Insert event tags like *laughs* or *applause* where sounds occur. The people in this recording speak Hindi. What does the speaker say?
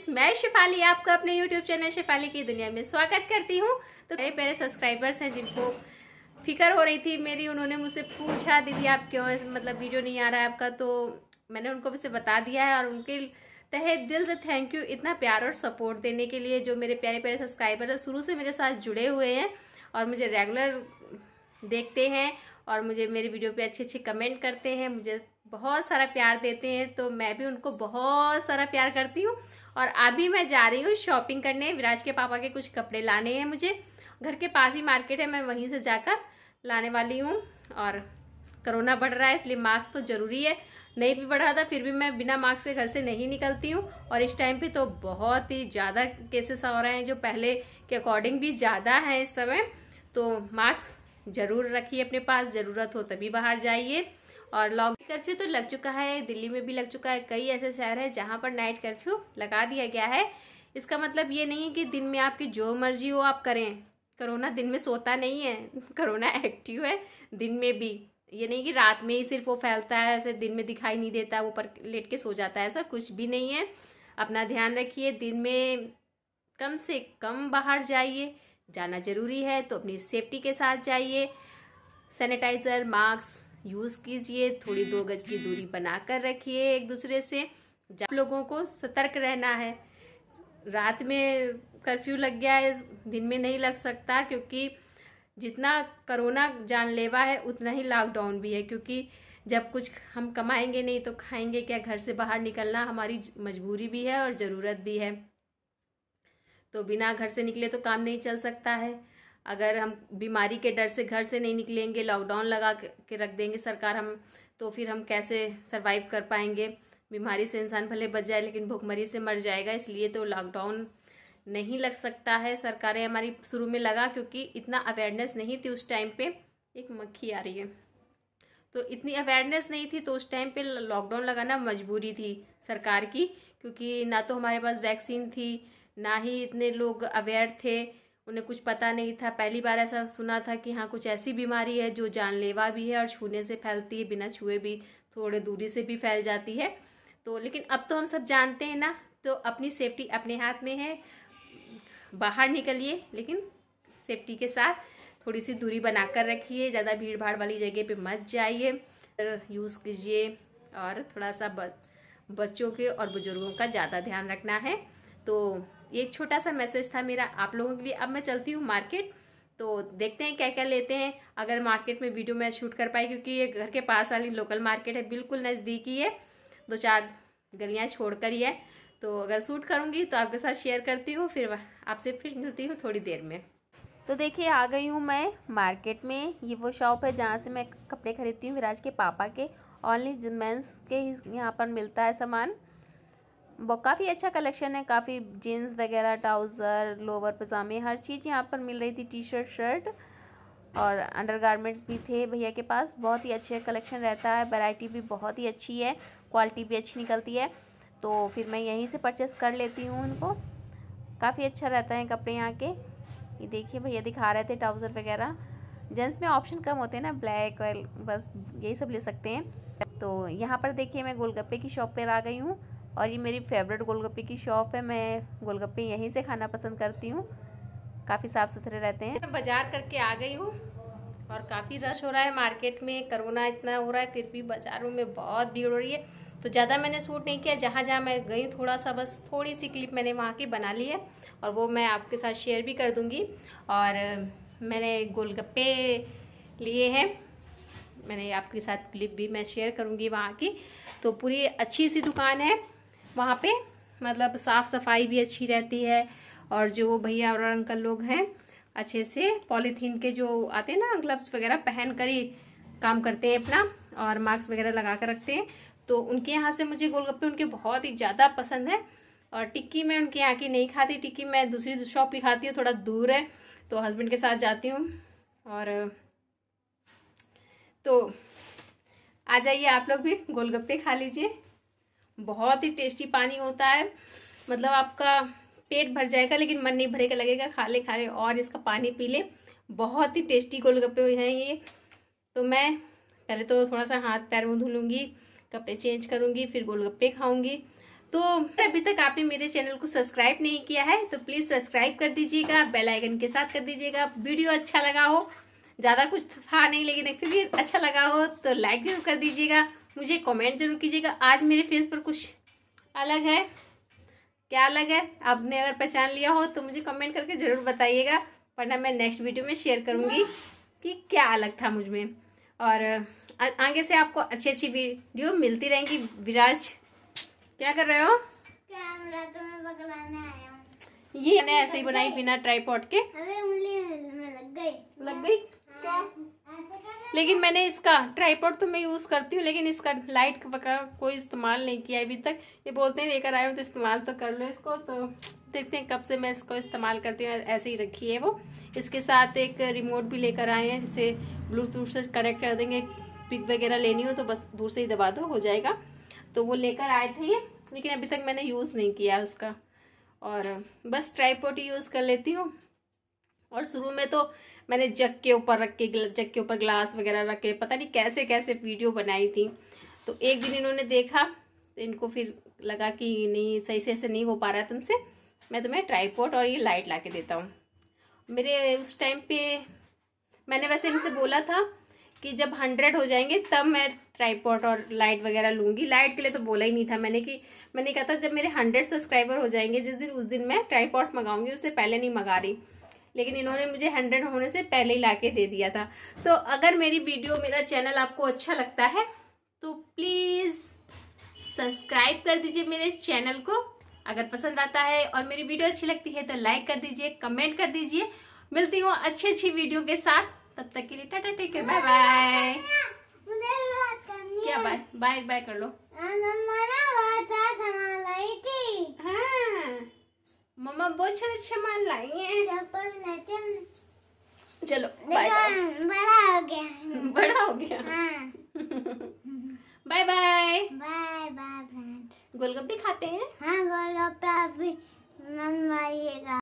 फ्रेंड्स मैं शिफाली आपका अपने यूट्यूब चैनल शिफाली की दुनिया में स्वागत करती हूँ तो कई मेरे सब्सक्राइबर्स हैं जिनको फिक्र हो रही थी मेरी उन्होंने मुझसे पूछा दीदी आप क्यों मतलब वीडियो नहीं आ रहा है आपका तो मैंने उनको वैसे बता दिया है और उनके तहे दिल से थैंक यू इतना प्यार और सपोर्ट देने के लिए जो मेरे प्यारे प्यारे सब्सक्राइबर हैं शुरू से मेरे साथ जुड़े हुए हैं और मुझे रेगुलर देखते हैं और मुझे मेरी वीडियो पे अच्छे अच्छे कमेंट करते हैं मुझे बहुत सारा प्यार देते हैं तो मैं भी उनको बहुत सारा प्यार करती हूँ और अभी मैं जा रही हूँ शॉपिंग करने विराज के पापा के कुछ कपड़े लाने हैं मुझे घर के पास ही मार्केट है मैं वहीं से जाकर लाने वाली हूँ और कोरोना बढ़ रहा है इसलिए मास्क तो ज़रूरी है नहीं भी बढ़ रहा था फिर भी मैं बिना मास्क से घर से नहीं निकलती हूँ और इस टाइम पे तो बहुत ही ज़्यादा केसेस आ रहे हैं जो पहले के अकॉर्डिंग भी ज़्यादा हैं इस समय तो मास्क ज़रूर रखिए अपने पास ज़रूरत हो तभी बाहर जाइए और लॉक कर्फ्यू तो लग चुका है दिल्ली में भी लग चुका है कई ऐसे शहर हैं जहाँ पर नाइट कर्फ्यू लगा दिया गया है इसका मतलब ये नहीं है कि दिन में आपकी जो मर्जी हो आप करें करोना दिन में सोता नहीं है करोना एक्टिव है दिन में भी ये नहीं कि रात में ही सिर्फ वो फैलता है उसे दिन में दिखाई नहीं देता वो पर लेट के सो जाता है ऐसा कुछ भी नहीं है अपना ध्यान रखिए दिन में कम से कम बाहर जाइए जाना ज़रूरी है तो अपनी सेफ्टी के साथ जाइए सैनिटाइज़र मास्क यूज़ कीजिए थोड़ी दो गज की दूरी बना कर रखिए एक दूसरे से आप लोगों को सतर्क रहना है रात में कर्फ्यू लग गया है दिन में नहीं लग सकता क्योंकि जितना कोरोना जानलेवा है उतना ही लॉकडाउन भी है क्योंकि जब कुछ हम कमाएंगे नहीं तो खाएंगे क्या घर से बाहर निकलना हमारी मजबूरी भी है और ज़रूरत भी है तो बिना घर से निकले तो काम नहीं चल सकता है अगर हम बीमारी के डर से घर से नहीं निकलेंगे लॉकडाउन लगा के रख देंगे सरकार हम तो फिर हम कैसे सर्वाइव कर पाएंगे बीमारी से इंसान भले बच जाए लेकिन भुखमरी से मर जाएगा इसलिए तो लॉकडाउन नहीं लग सकता है सरकारें हमारी शुरू में लगा क्योंकि इतना अवेयरनेस नहीं थी उस टाइम पे एक मक्खी आ रही है तो इतनी अवेयरनेस नहीं थी तो उस टाइम पे लॉकडाउन लगाना मजबूरी थी सरकार की क्योंकि ना तो हमारे पास वैक्सीन थी ना ही इतने लोग अवेयर थे उन्हें कुछ पता नहीं था पहली बार ऐसा सुना था कि हाँ कुछ ऐसी बीमारी है जो जानलेवा भी है और छूने से फैलती है बिना छुए भी थोड़े दूरी से भी फैल जाती है तो लेकिन अब तो हम सब जानते हैं ना तो अपनी सेफ्टी अपने हाथ में है बाहर निकलिए लेकिन सेफ्टी के साथ थोड़ी सी दूरी बनाकर रखिए ज़्यादा भीड़ भाड़ वाली जगह पे मत जाइए यूज़ कीजिए और थोड़ा सा बच्चों के और बुज़ुर्गों का ज़्यादा ध्यान रखना है तो ये एक छोटा सा मैसेज था मेरा आप लोगों के लिए अब मैं चलती हूँ मार्केट तो देखते हैं क्या क्या लेते हैं अगर मार्केट में वीडियो मैं शूट कर पाई क्योंकि ये घर के पास वाली लोकल मार्केट है बिल्कुल नज़दीक ही है दो चार गलियाँ छोड़ कर ही है तो अगर शूट करूँगी तो आपके साथ शेयर करती हूँ फिर आपसे फिर मिलती हूँ थोड़ी देर में तो देखिए आ गई हूँ मैं मार्केट में ये वो शॉप है जहाँ से मैं कपड़े खरीदती हूँ विराज के पापा के ऑनली मेंस के यहाँ पर मिलता है सामान काफ़ी अच्छा कलेक्शन है काफ़ी जीन्स वगैरह ट्राउज़र लोअर पजामे हर चीज़ यहाँ पर मिल रही थी टी शर्ट शर्ट और अंडरगारमेंट्स भी थे भैया के पास बहुत ही अच्छे कलेक्शन रहता है वैरायटी भी बहुत ही अच्छी है क्वालिटी भी अच्छी निकलती है तो फिर मैं यहीं से परचेस कर लेती हूँ उनको काफ़ी अच्छा रहता है कपड़े यहाँ के ये देखिए भैया दिखा रहे थे ट्राउज़र वगैरह जेंट्स में ऑप्शन कम होते हैं ना ब्लैक और बस यही सब ले सकते हैं तो यहाँ पर देखिए मैं गोलगप्पे की शॉप पर आ गई हूँ और ये मेरी फेवरेट गोलगप्पे की शॉप है मैं गोलगप्पे यहीं से खाना पसंद करती हूँ काफ़ी साफ़ सुथरे रहते हैं मैं बाज़ार करके आ गई हूँ और काफ़ी रश हो रहा है मार्केट में करोना इतना हो रहा है फिर भी बाज़ारों में बहुत भीड़ हो रही है तो ज़्यादा मैंने सूट नहीं किया जहाँ जहाँ मैं गई थोड़ा सा बस थोड़ी सी क्लिप मैंने वहाँ की बना ली है और वो मैं आपके साथ शेयर भी कर दूँगी और मैंने गोलगप्पे लिए हैं मैंने आपके साथ क्लिप भी मैं शेयर करूँगी वहाँ की तो पूरी अच्छी सी दुकान है वहाँ पे मतलब साफ़ सफाई भी अच्छी रहती है और जो भैया और अंकल लोग हैं अच्छे से पॉलीथीन के जो आते हैं ना ग्लव्स वगैरह पहन कर ही काम करते हैं अपना और मास्क वगैरह लगा कर रखते हैं तो उनके यहाँ से मुझे गोलगप्पे उनके बहुत ही ज़्यादा पसंद है और टिक्की मैं उनके यहाँ की नहीं खाती टिक्की मैं दूसरी शॉप की खाती हूँ थोड़ा दूर है तो हस्बैंड के साथ जाती हूँ और तो आ जाइए आप लोग भी गोलगप्पे खा लीजिए बहुत ही टेस्टी पानी होता है मतलब आपका पेट भर जाएगा लेकिन मन नहीं भरेगा लगेगा खा ले खा ले और इसका पानी पी ले बहुत ही टेस्टी गोलगप्पे हैं ये तो मैं पहले तो थोड़ा सा हाथ पैर मुँह धुलूँगी कपड़े चेंज करूँगी फिर गोलगप्पे खाऊँगी तो अभी तक आपने मेरे चैनल को सब्सक्राइब नहीं किया है तो प्लीज़ सब्सक्राइब कर दीजिएगा बेल आइकन के साथ कर दीजिएगा वीडियो अच्छा लगा हो ज़्यादा कुछ था नहीं लेकिन फिर भी अच्छा लगा हो तो लाइक जरूर कर दीजिएगा मुझे कमेंट जरूर कीजिएगा आज मेरे फेस पर कुछ अलग है क्या अलग है आपने अगर पहचान लिया हो तो मुझे कमेंट करके ज़रूर बताइएगा वरना मैं नेक्स्ट वीडियो में शेयर करूँगी कि क्या अलग था मुझ में और आगे से आपको अच्छी अच्छी वीडियो मिलती रहेंगी विराज क्या कर रहे हो तो आया ये मैंने ऐसे ही बनाई बिना ट्राईपॉड के अबे उंगली में लग गई लग गई क्यों लेकिन मैंने इसका ट्राईपोर्ट तो मैं यूज़ करती हूँ लेकिन इसका लाइट का कोई इस्तेमाल नहीं किया अभी तक ये बोलते हैं लेकर आए हो तो इस्तेमाल तो कर लो इसको तो देखते हैं कब से मैं इसको इस्तेमाल करती हूँ ऐसे ही रखी है वो इसके साथ एक रिमोट भी लेकर आए हैं जिसे ब्लूटूथ से कनेक्ट कर देंगे पिक वगैरह लेनी हो तो बस दूर से ही दबा दो हो जाएगा तो वो लेकर आए थे ये लेकिन अभी तक मैंने यूज़ नहीं किया उसका और बस ट्राईपोर्ट ही यूज़ कर लेती हूँ और शुरू में तो मैंने जग के ऊपर रख के जग के ऊपर ग्लास वगैरह रख के पता नहीं कैसे कैसे वीडियो बनाई थी तो एक दिन इन्होंने देखा तो इनको फिर लगा कि नहीं सही से ऐसे नहीं हो पा रहा तुमसे मैं तुम्हें ट्राईपोर्ट और ये लाइट ला के देता हूँ मेरे उस टाइम पे मैंने वैसे इनसे बोला था कि जब हंड्रेड हो जाएंगे तब मैं ट्राईपोर्ट और लाइट वगैरह लूँगी लाइट के लिए तो बोला ही नहीं था मैंने कि मैंने कहा था जब मेरे हंड्रेड सब्सक्राइबर हो जाएंगे जिस दिन उस दिन मैं ट्राईपोर्ट मंगाऊँगी उससे पहले नहीं मंगा रही लेकिन इन्होंने मुझे हंड्रेड होने से पहले ही ला दे दिया था तो अगर मेरी वीडियो मेरा चैनल आपको अच्छा लगता है तो प्लीज़ सब्सक्राइब कर दीजिए मेरे इस चैनल को अगर पसंद आता है और मेरी वीडियो अच्छी लगती है तो लाइक कर दीजिए कमेंट कर दीजिए मिलती हूँ अच्छी अच्छी वीडियो के साथ तब तक के लिए tata take care bye bye क्या बाय बाय बाय कर लो मम्मा बहुत अच्छे सामान लाई हाँ। है चलो बाय हाँ, बड़ा हो गया *laughs* बड़ा हो गया बाय बाय बाय बाय गोलगप्पे खाते हैं हाँ गोलगप्पे अभी मनवाइएगा